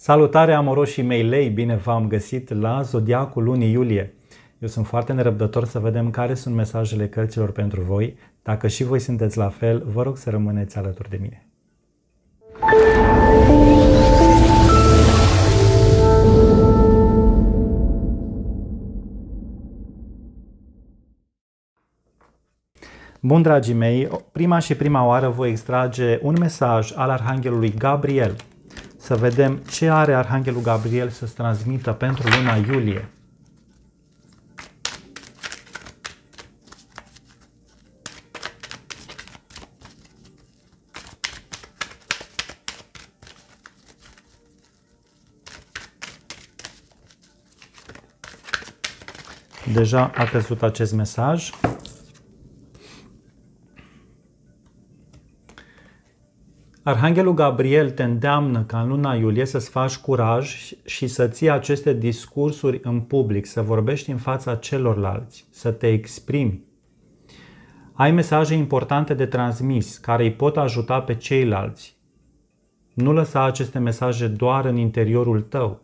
Salutare amoroșii mei lei, bine v-am găsit la Zodiacul lunii iulie. Eu sunt foarte nerăbdător să vedem care sunt mesajele cărților pentru voi. Dacă și voi sunteți la fel, vă rog să rămâneți alături de mine. Bun, dragii mei, prima și prima oară voi extrage un mesaj al Arhanghelului Gabriel – să vedem ce are Arhanghelul Gabriel să-ți transmită pentru luna iulie. Deja a căzut acest mesaj. Arhanghelul Gabriel te îndeamnă ca în luna iulie să-ți faci curaj și să ții aceste discursuri în public, să vorbești în fața celorlalți, să te exprimi. Ai mesaje importante de transmis care îi pot ajuta pe ceilalți. Nu lăsa aceste mesaje doar în interiorul tău.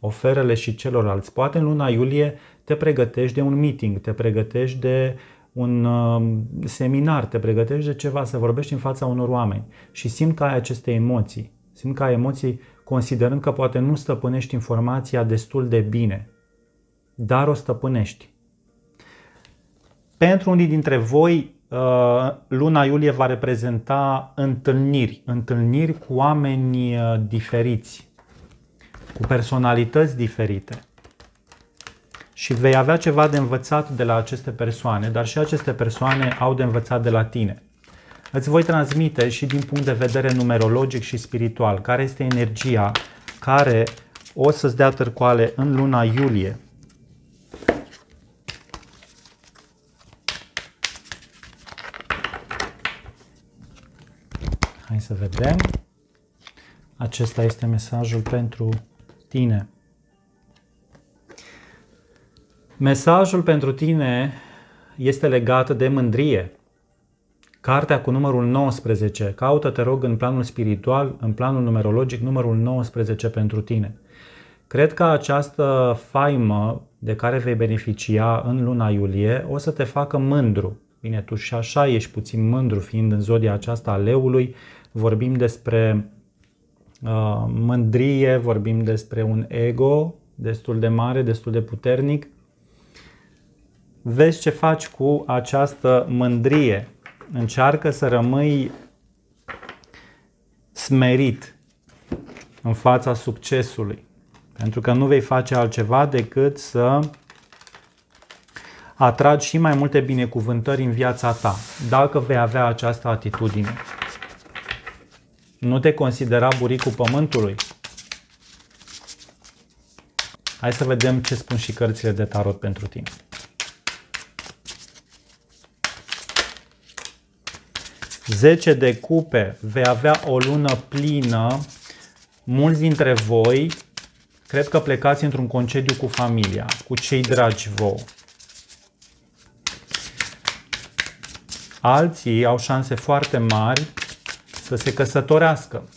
Oferă-le și celorlalți. Poate în luna iulie te pregătești de un meeting, te pregătești de un um, seminar, te pregătești de ceva, să vorbești în fața unor oameni și simt că ai aceste emoții. Simt că ai emoții considerând că poate nu stăpânești informația destul de bine, dar o stăpânești. Pentru unii dintre voi, uh, luna iulie va reprezenta întâlniri, întâlniri cu oameni uh, diferiți, cu personalități diferite și vei avea ceva de învățat de la aceste persoane, dar și aceste persoane au de învățat de la tine. Îți voi transmite și din punct de vedere numerologic și spiritual care este energia care o să-ți dea târcoale în luna iulie. Hai să vedem. Acesta este mesajul pentru tine. Mesajul pentru tine este legat de mândrie. Cartea cu numărul 19. Caută, te rog, în planul spiritual, în planul numerologic, numărul 19 pentru tine. Cred că această faimă de care vei beneficia în luna iulie o să te facă mândru. Bine, tu și așa ești puțin mândru fiind în zodia aceasta a leului. Vorbim despre uh, mândrie, vorbim despre un ego destul de mare, destul de puternic vezi ce faci cu această mândrie. Încearcă să rămâi smerit în fața succesului. Pentru că nu vei face altceva decât să atragi și mai multe binecuvântări în viața ta, dacă vei avea această atitudine. Nu te considera buricul pământului. Hai să vedem ce spun și cărțile de tarot pentru tine. 10 de cupe, vei avea o lună plină. Mulți dintre voi cred că plecați într-un concediu cu familia, cu cei dragi voi. Alții au șanse foarte mari să se căsătorească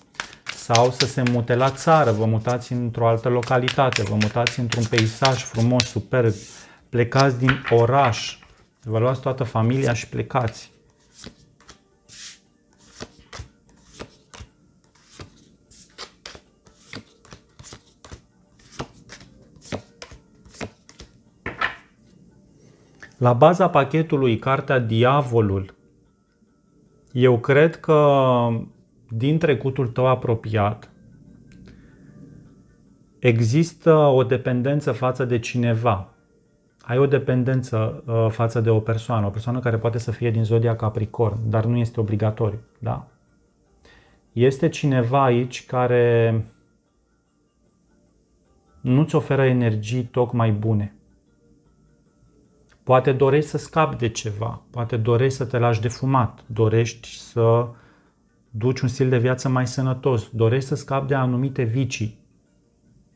sau să se mute la țară, vă mutați într-o altă localitate, vă mutați într-un peisaj frumos, superb, plecați din oraș, vă luați toată familia și plecați. La baza pachetului cartea Diavolul, eu cred că din trecutul tău apropiat există o dependență față de cineva. Ai o dependență uh, față de o persoană, o persoană care poate să fie din zodia Capricorn, dar nu este obligatoriu, da? Este cineva aici care nu-ți oferă energii tocmai bune. Poate dorești să scapi de ceva, poate dorești să te lași de fumat, dorești să duci un stil de viață mai sănătos, dorești să scapi de anumite vicii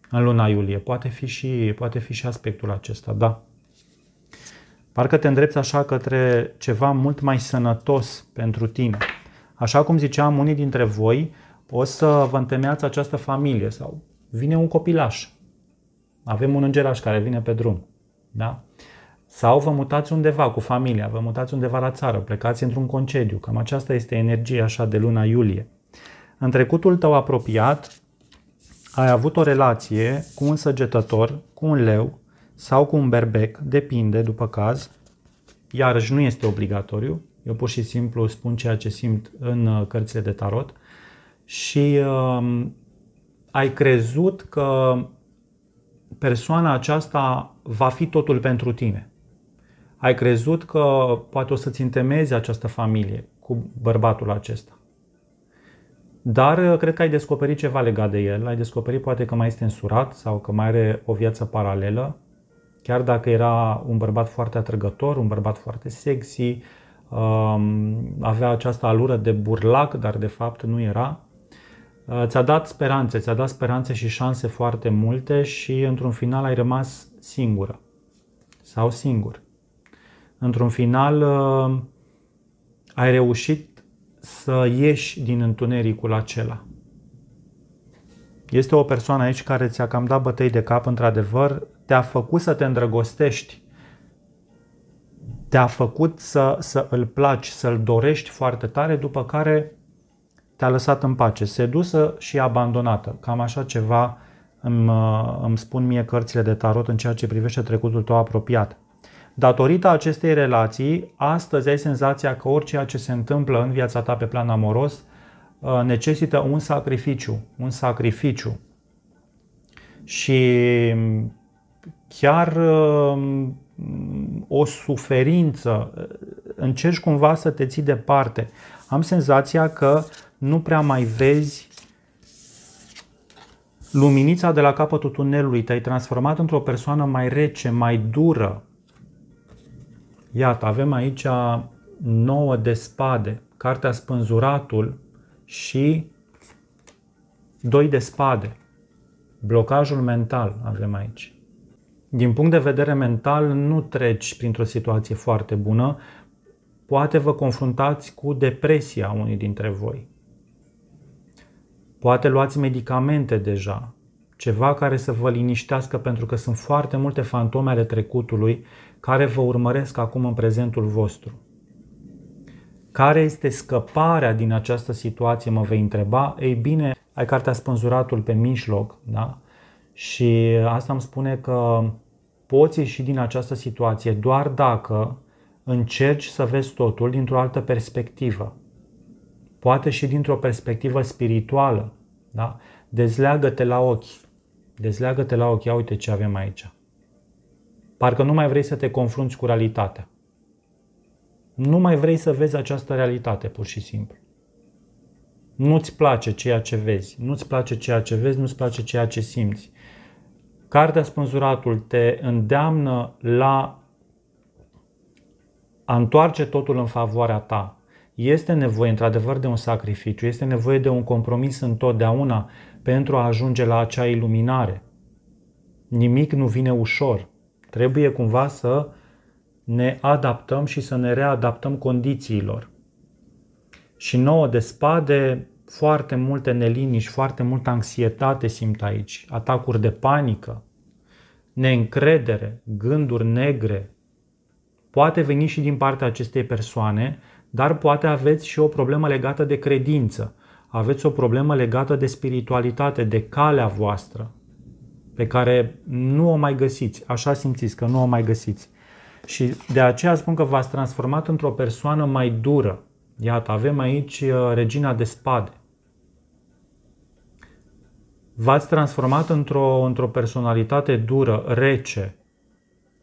în luna iulie. Poate fi și, poate fi și aspectul acesta, da. Parcă te îndrepți așa către ceva mult mai sănătos pentru tine. Așa cum ziceam, unii dintre voi o să vă întemeiați această familie sau vine un copilaș. Avem un îngeraș care vine pe drum. Da? Sau vă mutați undeva cu familia, vă mutați undeva la țară, plecați într-un concediu. Cam aceasta este energia așa de luna iulie. În trecutul tău apropiat ai avut o relație cu un săgetător, cu un leu sau cu un berbec, depinde după caz. Iarăși nu este obligatoriu, eu pur și simplu spun ceea ce simt în uh, cărțile de tarot. Și uh, ai crezut că persoana aceasta va fi totul pentru tine ai crezut că poate o să-ți întemezi această familie cu bărbatul acesta. Dar uh, cred că ai descoperit ceva legat de el, ai descoperit poate că mai este însurat sau că mai are o viață paralelă, chiar dacă era un bărbat foarte atrăgător, un bărbat foarte sexy, um, avea această alură de burlac, dar de fapt nu era. Uh, ți-a dat speranțe, ți-a dat speranțe și șanse foarte multe și într-un final ai rămas singură sau singur într-un final, uh, ai reușit să ieși din întunericul acela. Este o persoană aici care ți-a cam dat bătăi de cap, într-adevăr, te-a făcut să te îndrăgostești, te-a făcut să, să îl placi, să-l dorești foarte tare, după care te-a lăsat în pace, sedusă și abandonată. Cam așa ceva îmi, uh, îmi spun mie cărțile de tarot în ceea ce privește trecutul tău apropiat. Datorită acestei relații, astăzi ai senzația că orice ce se întâmplă în viața ta pe plan amoros uh, necesită un sacrificiu, un sacrificiu. Și mm, chiar mm, o suferință, uh, încerci cumva să te ții departe. Am senzația că nu prea mai vezi luminița de la capătul tunelului, te-ai transformat într-o persoană mai rece, mai dură, Iată, avem aici 9 de spade, cartea spânzuratul și 2 de spade. Blocajul mental avem aici. Din punct de vedere mental, nu treci printr-o situație foarte bună. Poate vă confruntați cu depresia unii dintre voi. Poate luați medicamente deja, ceva care să vă liniștească pentru că sunt foarte multe fantome ale trecutului care vă urmăresc acum în prezentul vostru. Care este scăparea din această situație, mă vei întreba? Ei bine, ai cartea Spânzuratul pe mijloc, da? Și asta îmi spune că poți ieși din această situație doar dacă încerci să vezi totul dintr-o altă perspectivă. Poate și dintr-o perspectivă spirituală, da? Dezleagă-te la ochi. Dezleagă-te la ochi. Ia uite ce avem aici. Parcă nu mai vrei să te confrunți cu realitatea. Nu mai vrei să vezi această realitate, pur și simplu. Nu-ți place ceea ce vezi, nu-ți place ceea ce vezi, nu-ți place ceea ce simți. Cartea Spânzuratul te îndeamnă la a întoarce totul în favoarea ta. Este nevoie, într-adevăr, de un sacrificiu, este nevoie de un compromis întotdeauna pentru a ajunge la acea iluminare. Nimic nu vine ușor. Trebuie cumva să ne adaptăm și să ne readaptăm condițiilor. Și nouă de spade, foarte multe neliniști, foarte multă anxietate simt aici, atacuri de panică, neîncredere, gânduri negre. Poate veni și din partea acestei persoane, dar poate aveți și o problemă legată de credință, aveți o problemă legată de spiritualitate, de calea voastră, pe care nu o mai găsiți, așa simțiți că nu o mai găsiți. Și de aceea spun că v-ați transformat într-o persoană mai dură. Iată, avem aici uh, regina de spade. V-ați transformat într-o, într-o personalitate dură, rece.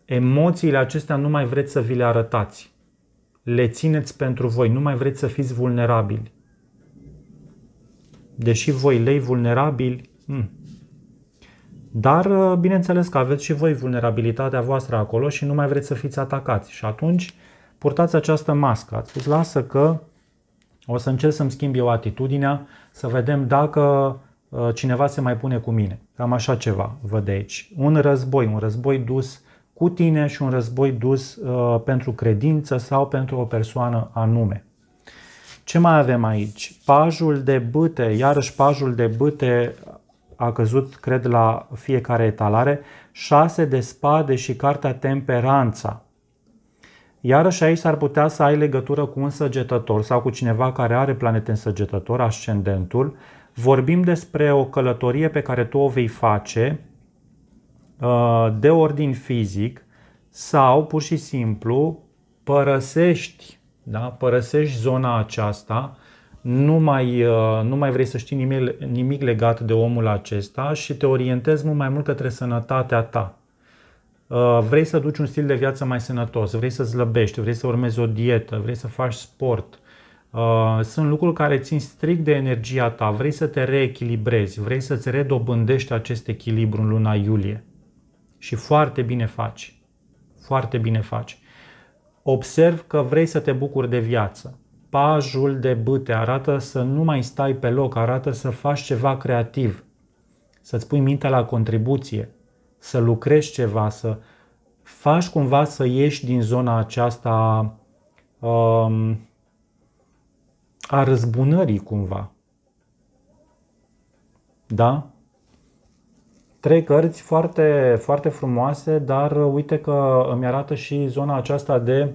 Emoțiile acestea nu mai vreți să vi le arătați. Le țineți pentru voi, nu mai vreți să fiți vulnerabili. Deși voi lei vulnerabili, hmm, dar, uh, bineînțeles că aveți și voi vulnerabilitatea voastră acolo și nu mai vreți să fiți atacați. Și atunci purtați această mască. Ați spus, lasă că o să încerc să-mi schimb eu atitudinea, să vedem dacă uh, cineva se mai pune cu mine. Cam așa ceva văd aici. Un război, un război dus cu tine și un război dus uh, pentru credință sau pentru o persoană anume. Ce mai avem aici? Pajul de bâte, iarăși pajul de bâte a căzut, cred, la fiecare etalare, șase de spade și cartea Temperanța. Iarăși aici s-ar putea să ai legătură cu un săgetător sau cu cineva care are planete în săgetător, ascendentul. Vorbim despre o călătorie pe care tu o vei face uh, de ordin fizic sau pur și simplu părăsești, da? părăsești zona aceasta nu mai, uh, nu mai vrei să știi nimic, nimic legat de omul acesta și te orientezi mult mai mult către sănătatea ta. Uh, vrei să duci un stil de viață mai sănătos, vrei să slăbești, vrei să urmezi o dietă, vrei să faci sport. Uh, sunt lucruri care țin strict de energia ta, vrei să te reechilibrezi, vrei să-ți redobândești acest echilibru în luna iulie. Și foarte bine faci. Foarte bine faci. Observ că vrei să te bucuri de viață pompajul de bâte, arată să nu mai stai pe loc, arată să faci ceva creativ, să-ți pui mintea la contribuție, să lucrezi ceva, să faci cumva să ieși din zona aceasta um, a răzbunării cumva. Da? Trei cărți foarte, foarte frumoase, dar uh, uite că îmi arată și zona aceasta de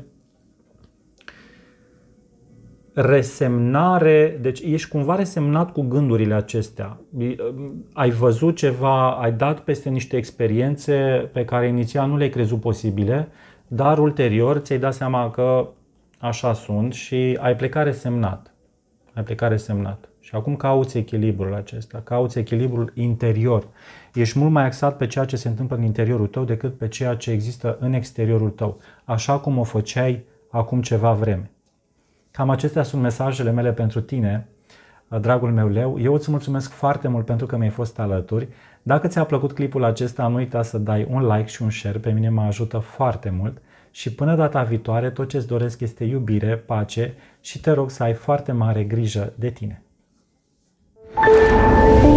resemnare, deci ești cumva resemnat cu gândurile acestea. Um, ai văzut ceva, ai dat peste niște experiențe pe care inițial nu le-ai crezut posibile, dar ulterior ți-ai dat seama că așa sunt și ai plecat resemnat. Ai plecat resemnat. Și acum cauți echilibrul acesta, cauți echilibrul interior. Ești mult mai axat pe ceea ce se întâmplă în interiorul tău decât pe ceea ce există în exteriorul tău, așa cum o făceai acum ceva vreme. Cam acestea sunt mesajele mele pentru tine, dragul meu leu. Eu îți mulțumesc foarte mult pentru că mi-ai fost alături. Dacă ți-a plăcut clipul acesta, nu uita să dai un like și un share, pe mine mă ajută foarte mult. Și până data viitoare, tot ce-ți doresc este iubire, pace și te rog să ai foarte mare grijă de tine. Thank you.